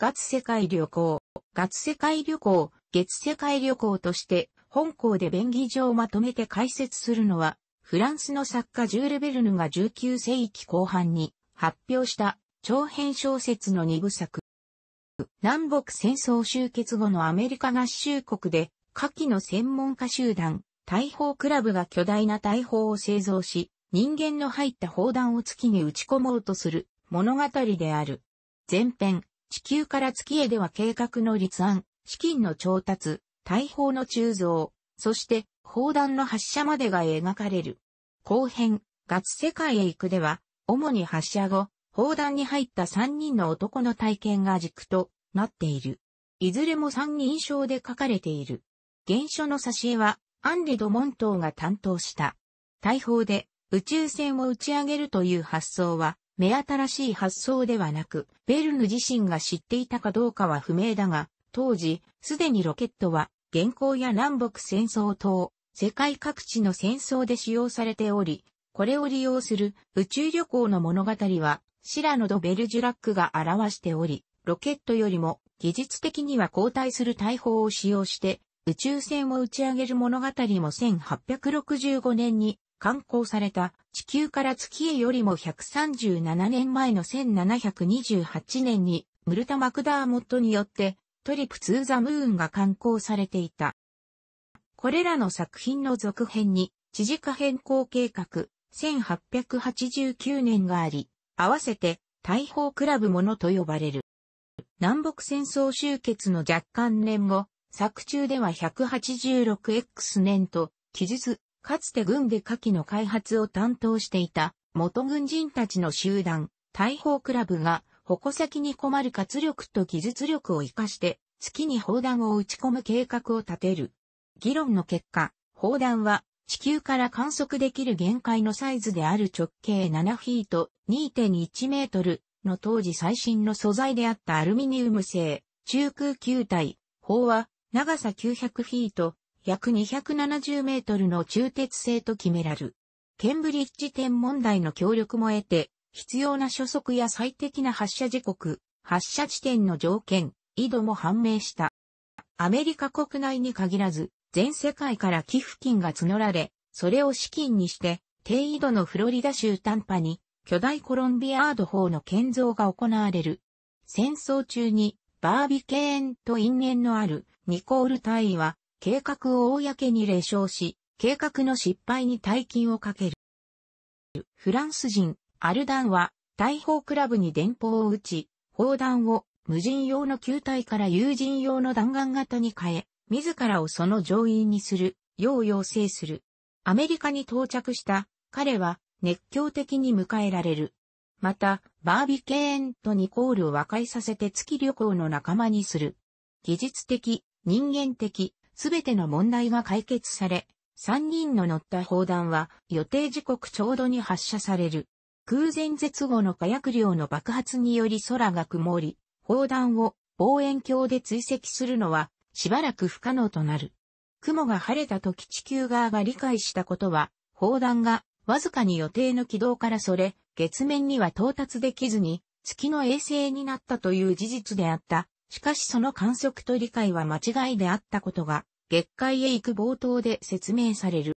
月世界旅行、月世界旅行、月世界旅行として、本校で便宜上まとめて解説するのは、フランスの作家ジュール・ベルヌが19世紀後半に発表した長編小説の2部作。南北戦争終結後のアメリカ合衆国で、下記の専門家集団、大砲クラブが巨大な大砲を製造し、人間の入った砲弾を月に撃ち込もうとする物語である。前編、地球から月へでは計画の立案、資金の調達、大砲の鋳造、そして砲弾の発射までが描かれる。後編、月世界へ行くでは、主に発射後、砲弾に入った3人の男の体験が軸となっている。いずれも3人称で書かれている。原書の挿絵は、アンリ・ド・モントーが担当した。大砲で宇宙船を打ち上げるという発想は、目新しい発想ではなく、ベルヌ自身が知っていたかどうかは不明だが、当時、すでにロケットは、現行や南北戦争等、世界各地の戦争で使用されており、これを利用する宇宙旅行の物語は、シラノド・ベルジュラックが表しており、ロケットよりも技術的には後退する大砲を使用して宇宙船を打ち上げる物語も1865年に刊行された地球から月へよりも137年前の1728年にムルタ・マクダーモットによってトリプ・ツー・ザ・ムーンが刊行されていた。これらの作品の続編に地磁化変更計画1889年があり、合わせて大砲クラブものと呼ばれる。南北戦争終結の若干年後、作中では 186X 年と記述かつて軍で火器の開発を担当していた元軍人たちの集団、大砲クラブが矛先に困る活力と技術力を活かして月に砲弾を打ち込む計画を立てる。議論の結果、砲弾は地球から観測できる限界のサイズである直径7フィート2.1メートルの当時最新の素材であったアルミニウム製中空球体砲は長さ900フィート約270メートルの中鉄製と決めらる。ケンブリッジ天文台の協力も得て、必要な初速や最適な発射時刻、発射地点の条件、緯度も判明した。アメリカ国内に限らず、全世界から寄付金が募られ、それを資金にして、低緯度のフロリダ州短波に、巨大コロンビアード法の建造が行われる。戦争中に、バービケーンと因縁のあるニコール大尉は、計画を公に冷笑し、計画の失敗に大金をかける。フランス人、アルダンは、大砲クラブに電報を打ち、砲弾を無人用の球体から友人用の弾丸型に変え、自らをその乗員にする、よう要請する。アメリカに到着した彼は熱狂的に迎えられる。また、バービケーンとニコールを和解させて月旅行の仲間にする。技術的、人間的、すべての問題が解決され、3人の乗った砲弾は予定時刻ちょうどに発射される。空前絶後の火薬量の爆発により空が曇り、砲弾を望遠鏡で追跡するのはしばらく不可能となる。雲が晴れた時地球側が理解したことは、砲弾がわずかに予定の軌道からそれ、月面には到達できずに、月の衛星になったという事実であった。しかしその観測と理解は間違いであったことが月会へ行く冒頭で説明される。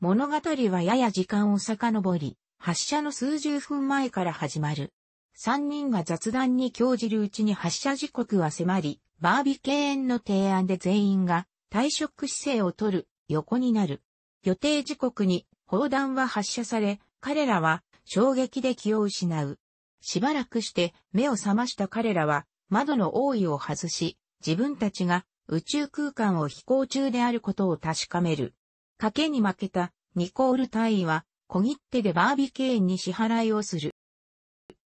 物語はやや時間を遡り、発射の数十分前から始まる。三人が雑談に興じるうちに発射時刻は迫り、バービケーンの提案で全員が退職姿勢を取る、横になる。予定時刻に砲弾は発射され、彼らは衝撃で気を失う。しばらくして目を覚ました彼らは窓の覆いを外し、自分たちが宇宙空間を飛行中であることを確かめる。賭けに負けたニコール隊員は小切手でバービケーンに支払いをする。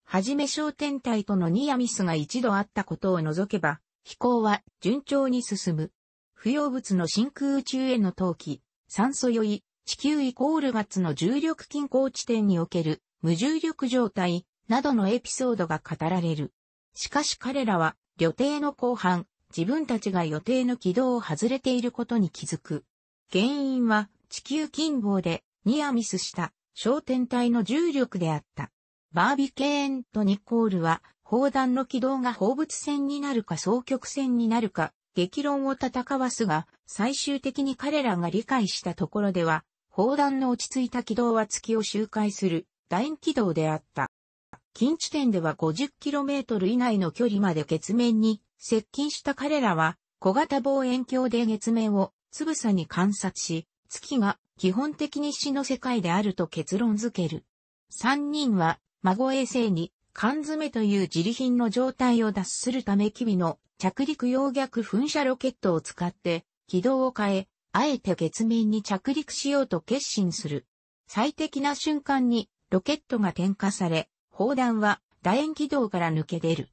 はじめ商店隊とのニアミスが一度あったことを除けば、飛行は順調に進む。不要物の真空宇宙への投棄、酸素酔い、地球イコール月の重力均衡地点における無重力状態などのエピソードが語られる。しかし彼らは、旅程の後半、自分たちが予定の軌道を外れていることに気づく。原因は地球近傍でニアミスした小天体の重力であった。バービケーンとニコールは砲弾の軌道が放物線になるか双極線になるか激論を戦わすが最終的に彼らが理解したところでは砲弾の落ち着いた軌道は月を周回する楕円軌道であった。近地点では 50km 以内の距離まで月面に接近した彼らは小型望遠鏡で月面をつぶさに観察し、月が基本的に死の世界であると結論づける。三人は孫衛星に缶詰という自利品の状態を脱するため機微の着陸用逆噴射ロケットを使って軌道を変え、あえて月面に着陸しようと決心する。最適な瞬間にロケットが点火され、砲弾は楕円軌道から抜け出る。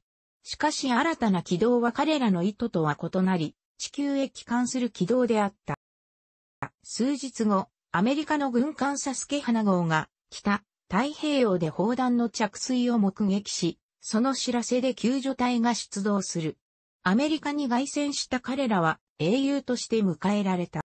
しかし新たな軌道は彼らの意図とは異なり、地球へ帰還する軌道であった。数日後、アメリカの軍艦サスケ花号が、北、太平洋で砲弾の着水を目撃し、その知らせで救助隊が出動する。アメリカに凱旋した彼らは英雄として迎えられた。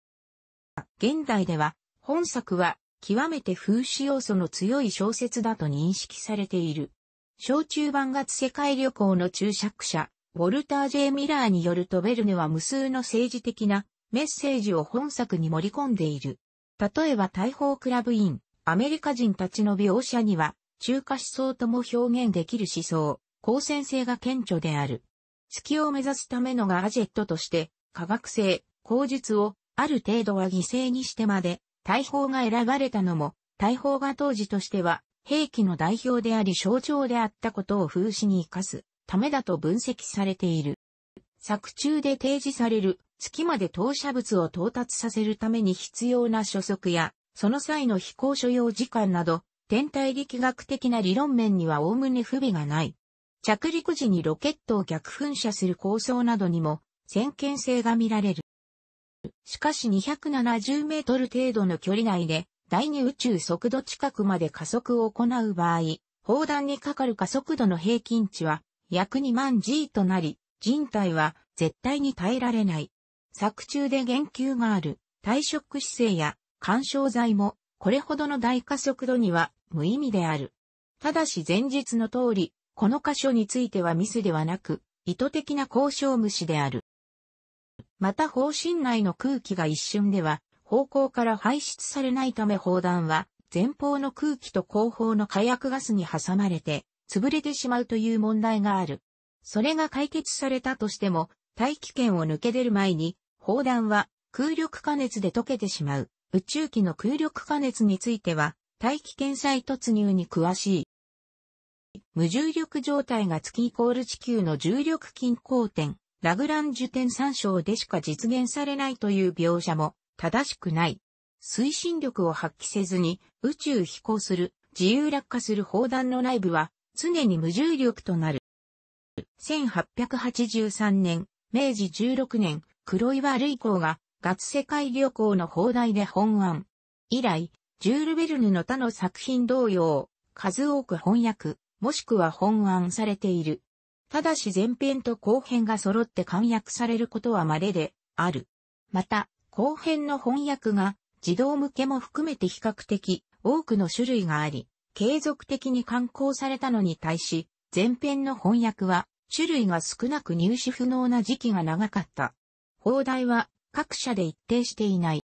現代では、本作は極めて風刺要素の強い小説だと認識されている。小中版月世界旅行の注釈者、ウォルター・ジェイ・ミラーによるとベルネは無数の政治的なメッセージを本作に盛り込んでいる。例えば大砲クラブイン、アメリカ人たちの描写には、中華思想とも表現できる思想、光線性が顕著である。月を目指すためのガジェットとして、科学性、口述を、ある程度は犠牲にしてまで、大砲が選ばれたのも、大砲が当時としては、兵器の代表であり象徴であったことを風刺に活かすためだと分析されている。作中で提示される月まで投射物を到達させるために必要な初速や、その際の飛行所要時間など、天体力学的な理論面には概ね不備がない。着陸時にロケットを逆噴射する構想などにも先見性が見られる。しかし270メートル程度の距離内で第二宇宙速度近くまで加速を行う場合、砲弾にかかる加速度の平均値は約2万 G となり、人体は絶対に耐えられない。作中で言及がある退職姿勢や干渉剤もこれほどの大加速度には無意味である。ただし前日の通り、この箇所についてはミスではなく、意図的な交渉無視である。また方針内の空気が一瞬では方向から排出されないため砲弾は、前方の空気と後方の火薬ガスに挟まれて、潰れてしまうという問題がある。それが解決されたとしても、大気圏を抜け出る前に、砲弾は空力加熱で溶けてしまう。宇宙機の空力加熱については、大気圏再突入に詳しい。無重力状態が月イコール地球の重力均衡点、ラグランジュ点参照でしか実現されないという描写も正しくない。推進力を発揮せずに宇宙飛行する自由落下する砲弾の内部は常に無重力となる。1883年、明治16年、黒岩類光が月世界旅行の砲台で本案。以来、ジュール・ベルヌの他の作品同様、数多く翻訳、もしくは本案されている。ただし前編と後編が揃って簡約されることは稀で、ある。また、後編の翻訳が児童向けも含めて比較的多くの種類があり、継続的に刊行されたのに対し、前編の翻訳は種類が少なく入手不能な時期が長かった。放題は各社で一定していない。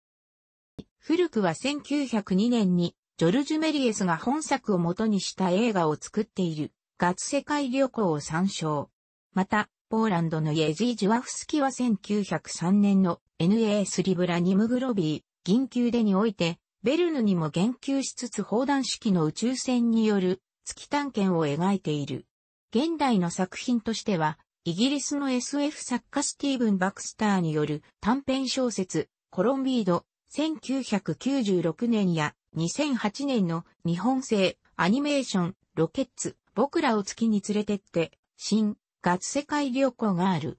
古くは1902年にジョルジュ・メリエスが本作を元にした映画を作っている、ガツ世界旅行を参照。また、ポーランドのイェジー・ジュワフスキは1903年の NA3 リブラニムグロビー、銀球でにおいて、ベルヌにも言及しつつ砲弾式の宇宙船による月探検を描いている。現代の作品としては、イギリスの SF 作家スティーブン・バクスターによる短編小説、コロンビード、1996年や2008年の日本製アニメーション、ロケッツ、僕らを月に連れてって、新、ガツ世界旅行がある。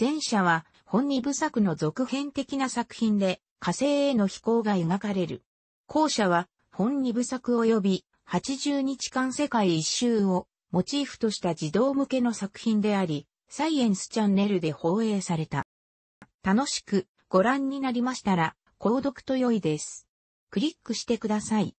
前者は本二部作の続編的な作品で火星への飛行が描かれる。後者は本二部作及び80日間世界一周をモチーフとした児童向けの作品であり、サイエンスチャンネルで放映された。楽しくご覧になりましたら、購読と良いです。クリックしてください。